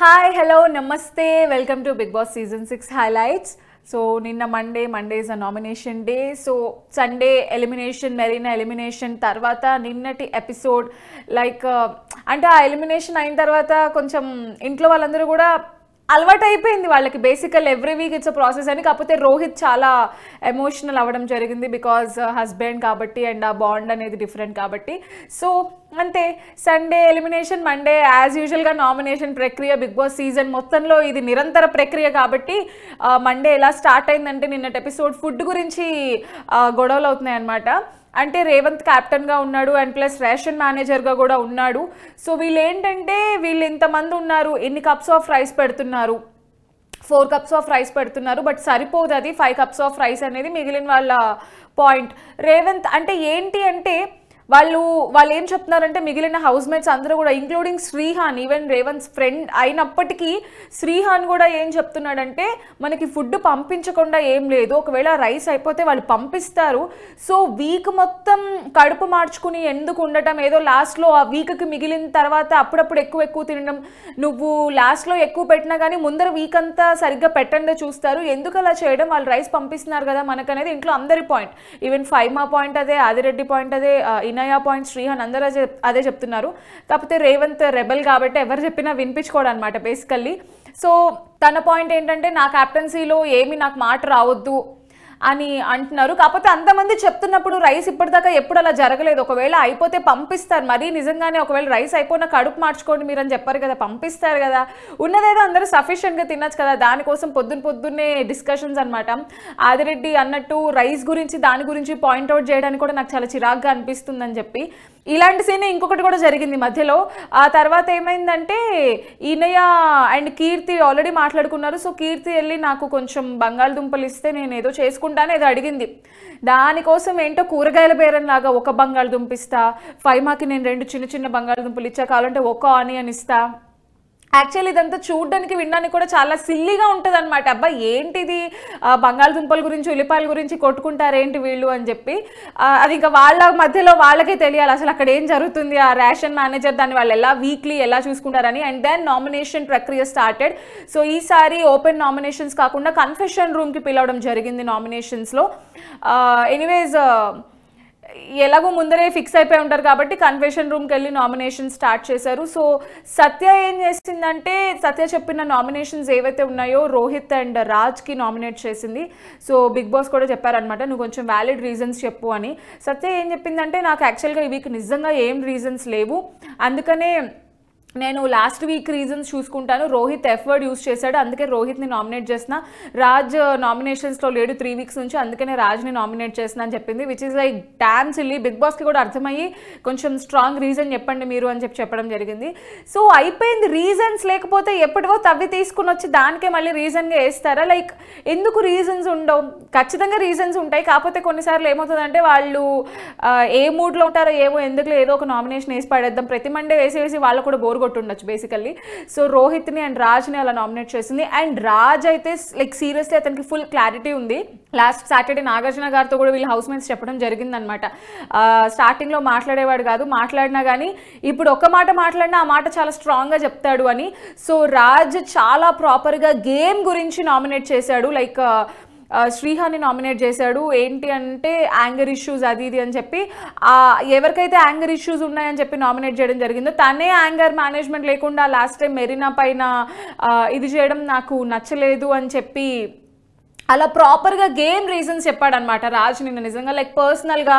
hi hello నమస్తే welcome to Bigg Boss season six highlights so నిన్న Monday Monday is a nomination day so Sunday elimination Marina elimination తర్వాత నిన్నటి episode like uh, అంటే ఆ elimination అయిన తర్వాత కొంచెం ఇంట్లో వాళ్ళందరూ కూడా అలవాటు అయిపోయింది వాళ్ళకి బేసికల్ ఎవ్రీ వీక్ ఇట్స్ ప్రాసెస్ అని కాకపోతే రోహిత్ చాలా ఎమోషనల్ అవ్వడం జరిగింది బికాజ్ హస్బెండ్ uh, కాబట్టి అండ్ ఆ బాండ్ అనేది డిఫరెంట్ కాబట్టి సో అంతే సండే ఎలిమినేషన్ మండే యాజ్ యూజువల్గా నామినేషన్ ప్రక్రియ బిగ్ బాస్ సీజన్ మొత్తంలో ఇది నిరంతర ప్రక్రియ కాబట్టి మండే uh, ఎలా స్టార్ట్ అయిందంటే నిన్నటి ఎపిసోడ్ ఫుడ్ గురించి uh, గొడవలు అవుతున్నాయి అన్నమాట అంటే రేవంత్ గా ఉన్నాడు అండ్ ప్లస్ రేషన్ మేనేజర్గా కూడా ఉన్నాడు సో వీళ్ళు ఏంటంటే వీళ్ళు ఇంతమంది ఉన్నారు ఎన్ని కప్స్ ఆఫ్ రైస్ పెడుతున్నారు ఫోర్ కప్స్ ఆఫ్ రైస్ పెడుతున్నారు బట్ సరిపోదు అది ఫైవ్ కప్స్ ఆఫ్ రైస్ అనేది మిగిలిన వాళ్ళ పాయింట్ రేవంత్ అంటే ఏంటి అంటే వాళ్ళు వాళ్ళు ఏం చెప్తున్నారంటే మిగిలిన హౌస్ మేట్స్ అందరూ కూడా including Srihan even Revanth friend అయినప్పటికీ శ్రీహాన్ కూడా ఏం చెప్తున్నాడంటే మనకి ఫుడ్ పంపించకుండా ఏం లేదు ఒకవేళ రైస్ అయిపోతే వాళ్ళు పంపిస్తారు సో వీక్ మొత్తం కడుపు మార్చుకుని ఎందుకు ఉండటం ఏదో లాస్ట్లో ఆ వీక్కి మిగిలిన తర్వాత అప్పుడప్పుడు ఎక్కువ ఎక్కువ తినడం నువ్వు లాస్ట్లో ఎక్కువ పెట్టినా కానీ ముందర వీక్ అంతా సరిగ్గా పెట్టండి చూస్తారు ఎందుకు అలా చేయడం వాళ్ళు రైస్ పంపిస్తున్నారు కదా మనకనేది ఇంట్లో అందరి పాయింట్ ఈవెన్ ఫైమా పాయింట్ అదే ఆదిరెడ్డి పాయింట్ అదే వినయ పాయింట్ శ్రీహన్ అందరూ అదే చెప్తున్నారు కాకపోతే రేవంత్ రెబల్ కాబట్టి ఎవరు చెప్పినా వినిపించుకోడు అనమాట బేసికల్లీ సో తన పాయింట్ ఏంటంటే నా క్యాప్టెన్సీలో ఏమి నాకు మాట రావద్దు అని అంటున్నారు కాకపోతే అంతమంది చెప్తున్నప్పుడు రైస్ ఇప్పటిదాకా ఎప్పుడు అలా జరగలేదు ఒకవేళ అయిపోతే పంపిస్తారు మరీ నిజంగానే ఒకవేళ రైస్ అయిపోయినా కడుపు మార్చుకోండి మీరు అని చెప్పారు కదా పంపిస్తారు కదా ఉన్నదేదో అందరూ సఫిషియెంట్గా తినచ్చు కదా దానికోసం పొద్దున్న పొద్దున్నే డిస్కషన్స్ అనమాట ఆదిరెడ్డి అన్నట్టు రైస్ గురించి దాని గురించి పాయింట్అవుట్ చేయడానికి కూడా నాకు చాలా చిరాగ్గా అనిపిస్తుందని చెప్పి ఇలాంటి సీన్ ఇంకొకటి కూడా జరిగింది మధ్యలో ఆ తర్వాత ఏమైందంటే ఈనయ్య అండ్ కీర్తి ఆల్రెడీ మాట్లాడుకున్నారు సో కీర్తి వెళ్ళి నాకు కొంచెం బంగాళదుంపలు ఇస్తే నేను ఏదో చేసుకుంటాను ఏదో అడిగింది దానికోసం ఏంటో కూరగాయల బేరంలాగా ఒక బంగాళదుంప ఇస్తా ఫైమాకి నేను రెండు చిన్న చిన్న బంగాళదుంపలు ఇచ్చా కావాలంటే ఒక ఆనియన్ ఇస్తా యాక్చువల్లీ ఇదంతా చూడడానికి వినడానికి కూడా చాలా సిల్లీగా ఉంటుంది అనమాట అబ్బా ఏంటిది బంగాళదుంపల గురించి ఉల్లిపాయల గురించి కొట్టుకుంటారేంటి వీళ్ళు అని చెప్పి అది ఇంకా వాళ్ళ మధ్యలో వాళ్ళకే తెలియాలి అసలు అక్కడ ఏం జరుగుతుంది ఆ రేషన్ మేనేజర్ దాన్ని వాళ్ళు ఎలా వీక్లీ ఎలా చూసుకుంటారని అండ్ దెన్ నామినేషన్ ప్రక్రియ స్టార్టెడ్ సో ఈసారి ఓపెన్ నామినేషన్స్ కాకుండా కన్ఫెషన్ రూమ్కి పిలవడం జరిగింది నామినేషన్స్లో ఎనీవేజ్ ఎలాగో ముందరే ఫిక్స్ అయిపోయి ఉంటారు కాబట్టి కన్వెషన్ రూమ్కి వెళ్ళి నామినేషన్ స్టార్ట్ చేశారు సో సత్య ఏం చేసిందంటే సత్య చెప్పిన నామినేషన్స్ ఏవైతే ఉన్నాయో రోహిత్ అండ్ రాజ్కి నామినేట్ చేసింది సో బిగ్ బాస్ కూడా చెప్పారనమాట నువ్వు కొంచెం వ్యాలిడ్ రీజన్స్ చెప్పు అని సత్య ఏం చెప్పిందంటే నాకు యాక్చువల్గా ఈ వీక్ నిజంగా ఏం రీజన్స్ లేవు అందుకనే నేను లాస్ట్ వీక్ రీజన్స్ చూసుకుంటాను రోహిత్ ఎఫ్వర్డ్ యూస్ చేశాడు అందుకే రోహిత్ని నామినేట్ చేసిన రాజ్ నామినేషన్స్లో uh, లేడు త్రీ వీక్స్ నుంచి అందుకనే రాజ్ని నామినేట్ చేసిన అని చెప్పింది విచ్ ఇస్ లైక్ డాన్స్ ఇల్లి బిగ్ బాస్కి కూడా అర్థమయ్యి కొంచెం స్ట్రాంగ్ రీజన్ చెప్పండి మీరు అని చెప్పి చెప్పడం జరిగింది సో అయిపోయింది రీజన్స్ లేకపోతే ఎప్పటివో తవ్వి తీసుకుని వచ్చి దానికే మళ్ళీ రీజన్గా వేస్తారా లైక్ ఎందుకు రీజన్స్ ఉండవు ఖచ్చితంగా రీజన్స్ ఉంటాయి కాకపోతే కొన్నిసార్లు ఏమవుతుందంటే వాళ్ళు uh, ఏ మూడ్లో ఉంటారో ఏమో ఎందుకు ఏదో ఒక నామినేషన్ వేసి పడేద్దాం ప్రతి మండే వేసి వేసి వాళ్ళు కూడా బోర్ కొట్టు ఉండొచ్చు బేసికల్లీ సో రోహిత్ని అండ్ రాజ్ని అలా నామినేట్ చేసింది అండ్ రాజ్ అయితే లైక్ సీరియస్లీ అతనికి ఫుల్ క్లారిటీ ఉంది లాస్ట్ సాటర్డే నాగార్జున గారితో కూడా వీళ్ళు హౌస్ మేట్స్ చెప్పడం జరిగిందనమాట స్టార్టింగ్లో మాట్లాడేవాడు కాదు మాట్లాడినా కానీ ఇప్పుడు ఒక్క మాట మాట్లాడినా ఆ మాట చాలా స్ట్రాంగ్గా చెప్తాడు అని సో రాజ్ చాలా ప్రాపర్గా గేమ్ గురించి నామినేట్ చేశాడు లైక్ శ్రీహాని నామినేట్ చేశాడు ఏంటి అంటే యాంగర్ ఇష్యూస్ అది ఇది అని చెప్పి ఎవరికైతే యాంగర్ ఇష్యూస్ ఉన్నాయని చెప్పి నామినేట్ చేయడం జరిగిందో తనే యాంగర్ మేనేజ్మెంట్ లేకుండా లాస్ట్ టైం మెరీనా పైన ఇది చేయడం నాకు నచ్చలేదు అని చెప్పి అలా ప్రాపర్గా గేమ్ రీజన్స్ చెప్పాడనమాట రాజు నిన్ను నిజంగా లైక్ పర్సనల్గా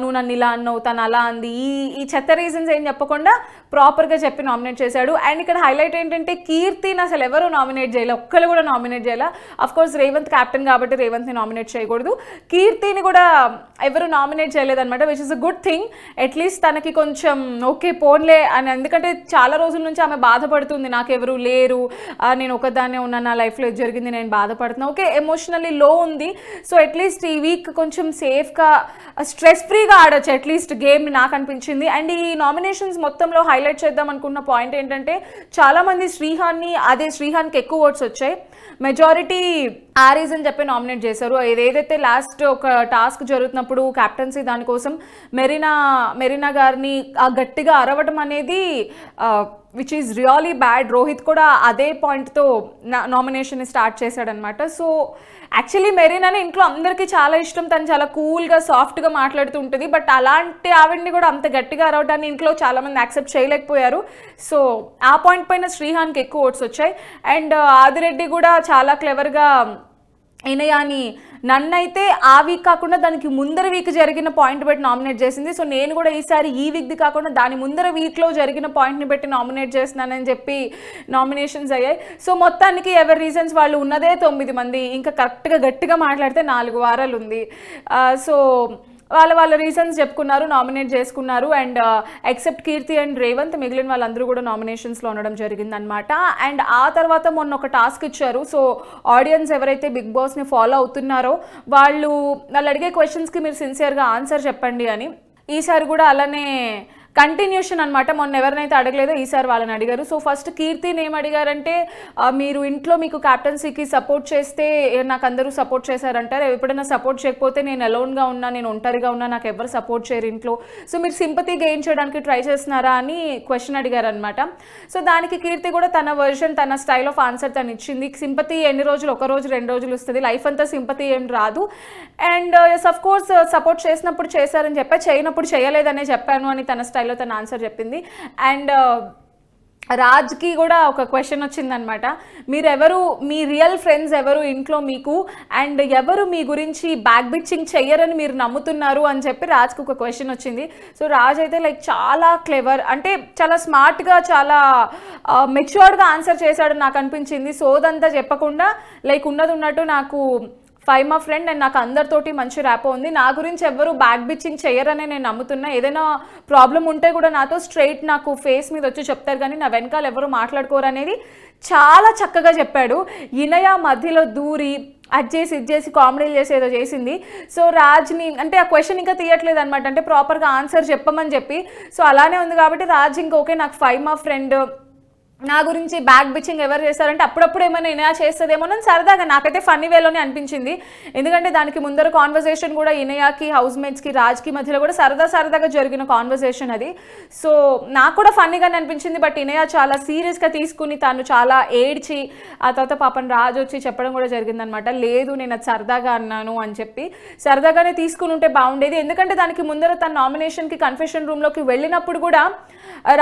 నువ్వు నన్ను ఇలా అన్నావు తను అలా అంది ఈ ఈ చెత్త రీజన్స్ ఏం చెప్పకుండా ప్రాపర్గా చెప్పి నామినేట్ చేశాడు అండ్ ఇక్కడ హైలైట్ ఏంటంటే కీర్తిని అసలు ఎవరు నామినేట్ చేయాలి ఒక్కరు కూడా నామినేట్ చేయాల కోర్స్ రేవంత్ క్యాప్టెన్ కాబట్టి రేవంత్ని నామినేట్ చేయకూడదు కీర్తిని కూడా ఎవరు నామినేట్ చేయలేదనమాట which is a good thing at least తనకి కొంచెం ఓకే పోన్లే అని ఎందుకంటే చాలా రోజుల నుంచి ఆమె బాధపడుతుంది నాకెవరు లేరు నేను ఒకదాన్నే ఉన్నా నా లైఫ్లో జరిగింది నేను బాధపడుతున్నా ఓకే ఎమోషన్ ఎమోషనల్లీ లో ఉంది సో అట్లీస్ట్ ఈ వీక్ కొంచెం సేఫ్గా స్ట్రెస్ ఫ్రీగా ఆడొచ్చు అట్లీస్ట్ గేమ్ నాకు అనిపించింది అండ్ ఈ నామినేషన్స్ మొత్తంలో హైలైట్ చేద్దాం అనుకున్న పాయింట్ ఏంటంటే చాలామంది శ్రీహాన్ని అదే శ్రీహాన్కి ఎక్కువ ఓట్స్ వచ్చాయి మెజారిటీ ఆర్ఈస్ అని చెప్పి నామినేట్ చేశారు ఏదైతే లాస్ట్ ఒక టాస్క్ జరుగుతున్నప్పుడు కెప్టెన్సీ దానికోసం మెరీనా మెరీనా గారిని గట్టిగా అరవటం అనేది which is really bad Rohit కూడా అదే పాయింట్తో నామినేషన్ స్టార్ట్ చేశాడనమాట సో యాక్చువల్లీ మెరీనానే ఇంట్లో అందరికీ చాలా ఇష్టం తను చాలా కూల్గా సాఫ్ట్గా మాట్లాడుతూ ఉంటుంది బట్ అలాంటి ఆవిడ్ని కూడా అంత గట్టిగా అరవడాన్ని ఇంట్లో చాలామంది యాక్సెప్ట్ చేయలేకపోయారు సో ఆ పాయింట్ పైన శ్రీహాన్కి ఎక్కువ ఓట్స్ వచ్చాయి అండ్ ఆదిరెడ్డి కూడా చాలా క్లెవర్గా ఇనయాని నన్నైతే ఆ వీక్ కాకుండా దానికి ముందర వీక్ జరిగిన పాయింట్ పెట్టి నామినేట్ చేసింది సో నేను కూడా ఈసారి ఈ వీక్ది కాకుండా దాని ముందర వీక్లో జరిగిన పాయింట్ని పెట్టి నామినేట్ చేస్తున్నానని చెప్పి నామినేషన్స్ అయ్యాయి సో మొత్తానికి ఎవరి రీజన్స్ వాళ్ళు ఉన్నదే తొమ్మిది మంది ఇంకా కరెక్ట్గా గట్టిగా మాట్లాడితే నాలుగు వారాలు ఉంది సో వాళ్ళ వాళ్ళ రీజన్స్ చెప్పుకున్నారు నామినేట్ చేసుకున్నారు and except uh, Keerthi and Revanth మిగిలిన వాళ్ళందరూ కూడా నామినేషన్స్లో ఉండడం జరిగిందనమాట అండ్ ఆ తర్వాత మొన్న ఒక టాస్క్ ఇచ్చారు సో ఆడియన్స్ ఎవరైతే బిగ్ బాస్ని ఫాలో అవుతున్నారో వాళ్ళు వాళ్ళు అడిగే క్వశ్చన్స్కి మీరు సిన్సియర్గా ఆన్సర్ చెప్పండి అని ఈసారి కూడా అలానే కంటిన్యూషన్ అనమాట మొన్న ఎవరినైతే అడగలేదో ఈసారి వాళ్ళని అడిగారు సో ఫస్ట్ కీర్తిని ఏం అడిగారంటే మీరు ఇంట్లో మీకు క్యాప్టెన్సీకి సపోర్ట్ చేస్తే నాకు అందరూ సపోర్ట్ చేశారంటారు ఎప్పుడైనా సపోర్ట్ చేయకపోతే నేను అలోన్గా ఉన్నా నేను ఒంటరిగా ఉన్నా నాకు ఎవరు సపోర్ట్ చేయరు ఇంట్లో సో మీరు సింపతి గెయిన్ చేయడానికి ట్రై చేస్తున్నారా అని క్వశ్చన్ అడిగారు అనమాట సో దానికి కీర్తి కూడా తన వర్షన్ తన స్టైల్ ఆఫ్ ఆన్సర్ తను ఇచ్చింది సింపతి ఎన్ని రోజులు ఒక రోజు రెండు రోజులు వస్తుంది లైఫ్ అంతా సింపతి ఏం రాదు and yes of course support చేసినప్పుడు చేశారని చెప్పా చేయనప్పుడు చేయలేదనే చెప్పాను అని తన స్టైల్ స్టైల్లో తను ఆన్సర్ చెప్పింది అండ్ రాజ్కి కూడా ఒక క్వశ్చన్ వచ్చిందనమాట మీరెవరు మీ రియల్ ఫ్రెండ్స్ ఎవరు ఇంట్లో మీకు అండ్ ఎవరు మీ గురించి బ్యాక్ బిచ్చింగ్ చెయ్యరని మీరు నమ్ముతున్నారు అని చెప్పి రాజ్కి ఒక క్వశ్చన్ వచ్చింది సో రాజ్ అయితే లైక్ చాలా క్లెవర్ అంటే చాలా స్మార్ట్గా చాలా మెచ్యూర్డ్గా ఆన్సర్ చేశాడు నాకు అనిపించింది సోదంతా చెప్పకుండా లైక్ ఉన్నది ఉన్నట్టు నాకు ఫైవ్ మా ఫ్రెండ్ అండ్ నాకు అందరితోటి మంచి ర్యాపో ఉంది నా గురించి ఎవరు బ్యాక్ బిచ్చింగ్ చేయరనే నేను నమ్ముతున్నా ఏదైనా ప్రాబ్లం ఉంటే కూడా నాతో స్ట్రైట్ నాకు ఫేస్ మీద వచ్చి చెప్తారు కానీ నా వెనకాల ఎవరు మాట్లాడుకోరు అనేది చాలా చక్కగా చెప్పాడు ఇనయ మధ్యలో దూరి అది చేసి ఇది చేసి కామెడీలు చేసి ఏదో చేసింది సో రాజ్ని అంటే ఆ క్వశ్చన్ ఇంకా తీయట్లేదు అనమాట అంటే ప్రాపర్గా ఆన్సర్ చెప్పమని చెప్పి సో అలానే ఉంది కాబట్టి రాజ్ ఇంకొకే నాకు ఫైవ్ మా ఫ్రెండ్ నా గురించి బ్యాక్ బిచ్చింగ్ ఎవరు చేస్తారంటే అప్పుడప్పుడు ఏమైనా ఇనయా చేస్తుందేమో అని సరదాగా నాకైతే ఫన్నీ వేలోనే అనిపించింది ఎందుకంటే దానికి ముందర కాన్వర్సేషన్ కూడా ఇనయాకి హౌస్ మేట్స్కి రాజ్కి మధ్యలో కూడా సరదా సరదాగా జరిగిన కాన్వర్సేషన్ అది సో నాకు కూడా ఫన్నీగానే అనిపించింది బట్ ఇనయా చాలా సీరియస్గా తీసుకుని తను చాలా ఏడ్చి ఆ తర్వాత పాపం రాజ్ వచ్చి చెప్పడం కూడా జరిగిందనమాట లేదు నేను అది సరదాగా అన్నాను అని చెప్పి సరదాగానే తీసుకుని ఉంటే బాగుండేది ఎందుకంటే దానికి ముందర తన నామినేషన్కి కన్ఫెషన్ రూమ్లోకి వెళ్ళినప్పుడు కూడా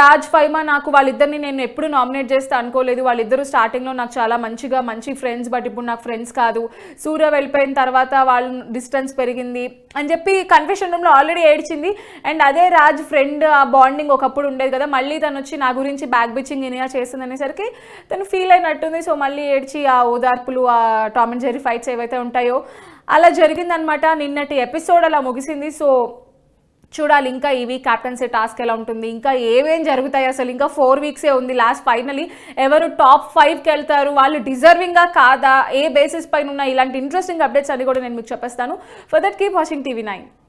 రాజ్ ఫైమా నాకు వాళ్ళిద్దరిని నేను ఎప్పుడు నామినేట్ చేస్తే అనుకోలేదు వాళ్ళిద్దరూ స్టార్టింగ్లో నాకు చాలా మంచిగా మంచి ఫ్రెండ్స్ బట్ ఇప్పుడు నాకు ఫ్రెండ్స్ కాదు సూర్య వెళ్ళిపోయిన తర్వాత వాళ్ళ డిస్టెన్స్ పెరిగింది అని చెప్పి కన్ఫ్యూషన్ రూమ్లో ఆల్రెడీ ఏడ్చింది అండ్ అదే రాజ్ ఫ్రెండ్ ఆ బాండింగ్ ఒకప్పుడు ఉండేది కదా మళ్ళీ తను వచ్చి నా గురించి బ్యాక్ బిచ్చింగ్ ఇనియా చేస్తుంది అనేసరికి తను ఫీల్ అయినట్టుంది సో మళ్ళీ ఏడ్చి ఆ ఓదార్పులు ఆ టామ్ అండ్ జెరీ ఫైట్స్ ఏవైతే ఉంటాయో అలా జరిగిందనమాట నిన్నటి ఎపిసోడ్ అలా ముగిసింది సో చూడాలి ఇంకా ఈ వీక్ క్యాప్టెన్సీ టాస్క్ ఎలా ఉంటుంది ఇంకా ఏమేం జరుగుతాయి అసలు ఇంకా ఫోర్ వీక్సే ఉంది లాస్ట్ ఫైనలీ ఎవరు టాప్ ఫైవ్కి వెళ్తారు వాళ్ళు డిజర్వింగ్గా కాదా ఏ బేసిస్ పైన ఉన్న ఇలాంటి ఇంట్రెస్టింగ్ అప్డేట్స్ అన్ని కూడా నేను మీకు చెప్పేస్తాను for that keep watching TV nine